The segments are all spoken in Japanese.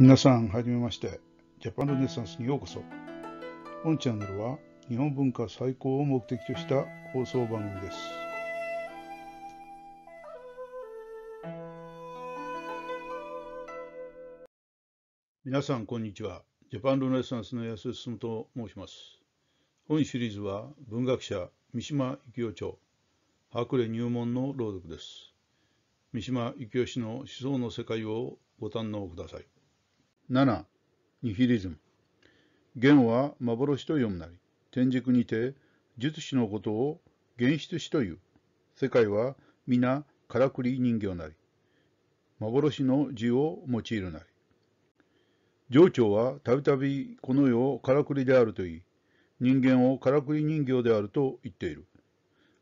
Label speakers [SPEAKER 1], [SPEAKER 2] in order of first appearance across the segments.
[SPEAKER 1] 皆さん、はじめまして。ジャパンルネッサンスにようこそ。本チャンネルは日本文化最高を目的とした放送番組です。皆さん、こんにちは。ジャパンルネッサンスの安井進と申します。本シリーズは文学者三島由紀夫著、白麗入門の朗読です。三島由紀夫氏の思想の世界をご堪能ください。7ニヒリズム元は幻と読むなり天軸にて術師のことを現出しという世界は皆からくり人形なり幻の字を用いるなり情緒はたびたびこの世をからくりであるといい人間をからくり人形であると言っている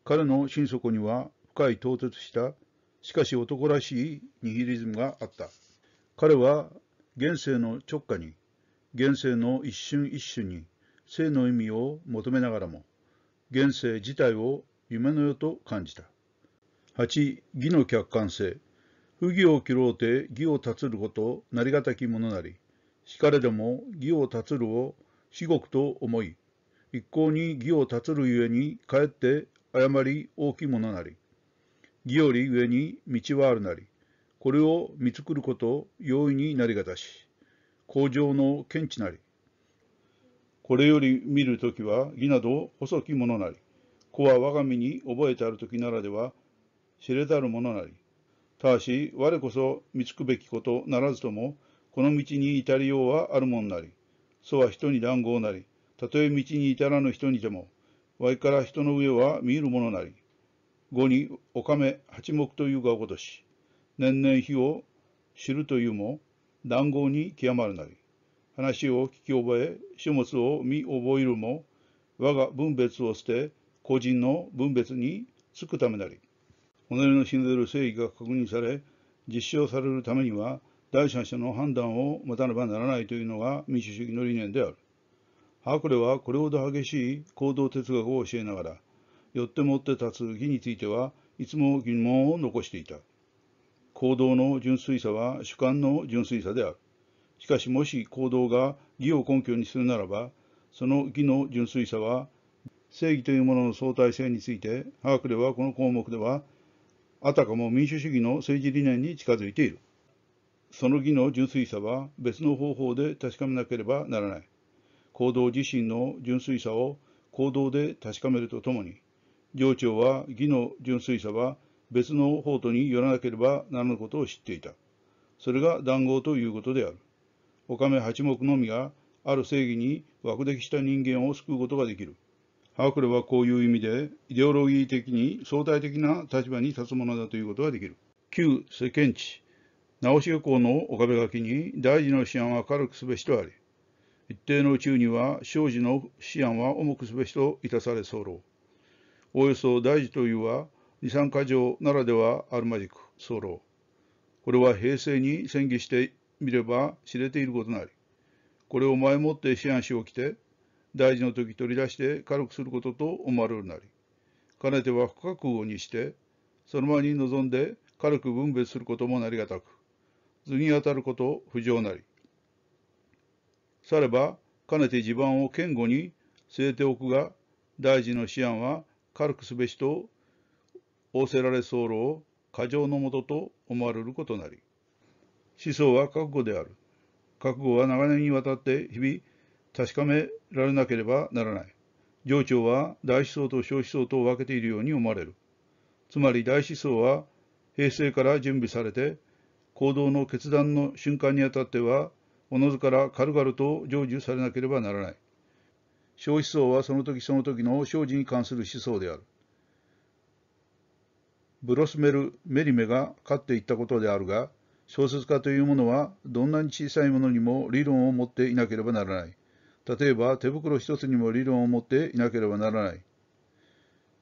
[SPEAKER 1] 彼の心底には深い唐突したしかし男らしいニヒリズムがあった彼は現世の直下に、現世の一瞬一瞬に、生の意味を求めながらも、現世自体を夢の世と感じた。8、義の客観性。不義を切ろうて義を立つること、なりがたきものなり。しかれども義を立つるを至極と思い。一向に義を立つるゆえに、かえって誤り大きいものなり。義より上に道はあるなり。これを見つくること容易になりがたし、工場の見地なり、これより見るときは義など細きものなり、子は我が身に覚えてあるときならでは知れざるものなり、ただし我こそ見つくべきことならずとも、この道に至りようはあるもんなり、そは人に談合なり、たとえ道に至らぬ人にでも、わいから人の上は見えるものなり、五におかめ八目というがおことし、年々日を知るというも、談合に極まるなり。話を聞き覚え、書物を見覚えるも、我が分別を捨て、個人の分別につくためなり。己の信ずる正義が確認され、実証されるためには、第三者の判断を持たねばならないというのが民主主義の理念である。ハクレはこれほど激しい行動哲学を教えながら、よってもって立つ義についてはいつも疑問を残していた。行動の純粋さは主観の純粋さである。しかしもし行動が義を根拠にするならば、その義の純粋さは正義というものの相対性について、科学ではこの項目では、あたかも民主主義の政治理念に近づいている。その義の純粋さは別の方法で確かめなければならない。行動自身の純粋さを行動で確かめるとともに、上長は義の純粋さは別の法とによらなければならぬことを知っていた。それが談合ということである。おかめ八目のみがある正義に枠でした人間を救うことができる。ハークレはこういう意味で、イデオロギー的に相対的な立場に立つものだということができる。旧世間地、直し重行の岡部書きに大事の思案は軽くすべしとあり、一定の宇宙には生じの思案は重くすべしといたされ候。およそ大事というは、二酸化条ならではあるまじく騒動。これは平成に戦議してみれば知れていることなり、これを前もって思案し起きて、大事の時取り出して軽くすることと思われるなり、かねては不覚悟にして、その場に臨んで軽く分別することもなりがたく、図に当たること不浄なり。されば、かねて地盤を堅固に据えておくが、大事の思案は軽くすべしと仰せられ候を過剰のもとと思われることなり、思想は覚悟である。覚悟は長年にわたって日々確かめられなければならない。上長は大思想と小思想と分けているように思われる。つまり大思想は平成から準備されて、行動の決断の瞬間にあたっては、おのずから軽々と成就されなければならない。小思想はその時その時の生じに関する思想である。ブロスメル・メリメが勝っていったことであるが、小説家というものはどんなに小さいものにも理論を持っていなければならない。例えば手袋一つにも理論を持っていなければならない。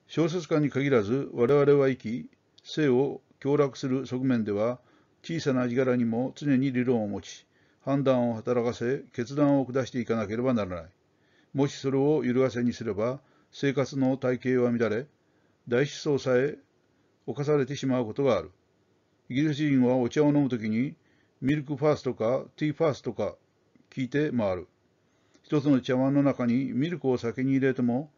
[SPEAKER 1] 小説家に限らず我々は生き、性を強楽する側面では小さな字柄にも常に理論を持ち、判断を働かせ決断を下していかなければならない。もしそれを揺るがせにすれば生活の体系は乱れ、大思想さえ侵されてしまうことがある。イギリス人はお茶を飲むときに、ミルクファーストかティーファーストか聞いて回る。一つの茶碗の中にミルクを先に入れても、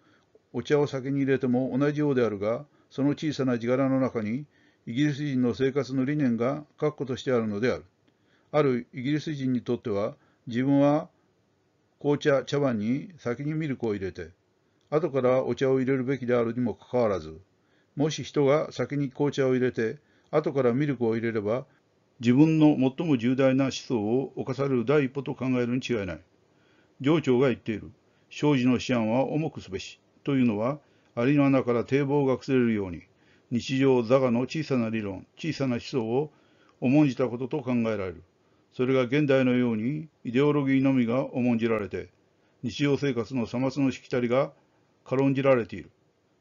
[SPEAKER 1] お茶を先に入れても同じようであるが、その小さな字柄の中に、イギリス人の生活の理念が確固としてあるのである。あるイギリス人にとっては、自分は紅茶、茶碗に先にミルクを入れて、後からお茶を入れるべきであるにもかかわらず、もし人が先に紅茶を入れて、後からミルクを入れれば、自分の最も重大な思想を犯される第一歩と考えるに違いない。上長が言っている、生児の思案は重くすべし、というのは、ありの穴から堤防が崩れるように、日常座がの小さな理論、小さな思想を重んじたことと考えられる。それが現代のように、イデオロギーのみが重んじられて、日常生活のさまつのしきたりが軽んじられている。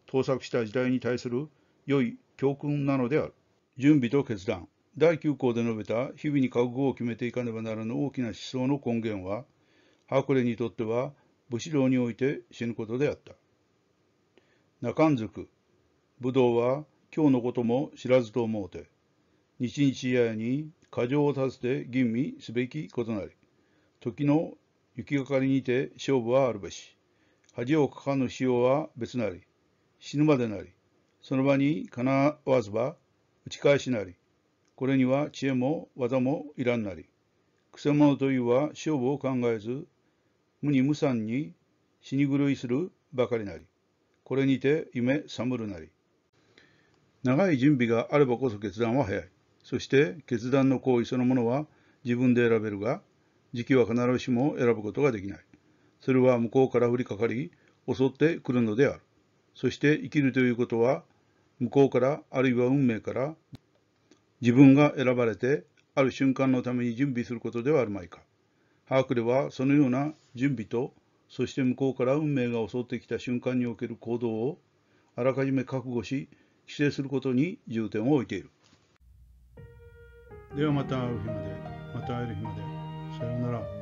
[SPEAKER 1] 盗作した時代に対する良い教訓なのである。準備と決断。第9項で述べた日々に覚悟を決めていかねばならぬ大きな思想の根源は、ハクレにとっては武士道において死ぬことであった。中んずく。武道は今日のことも知らずと思うて、日日やに過剰を立てて吟味すべきことなり、時の行きがかりにて勝負はあるべし、恥をかかぬ使用は別なり、死ぬまでなり、その場にかなわずば打ち返しなり、これには知恵も技もいらんなり、くせ者というは勝負を考えず、無に無惨に死に狂いするばかりなり、これにて夢さむるなり。長い準備があればこそ決断は早い。そして決断の行為そのものは自分で選べるが、時期は必ずしも選ぶことができない。それは向こうから降りかかり、襲ってくるのである。そして生きるということは、向こうからあるいは運命から自分が選ばれてある瞬間のために準備することではあるまいか。ハークはそのような準備とそして向こうから運命が襲ってきた瞬間における行動をあらかじめ覚悟し規制することに重点を置いている。ではまた会う日までまた会える日までさようなら。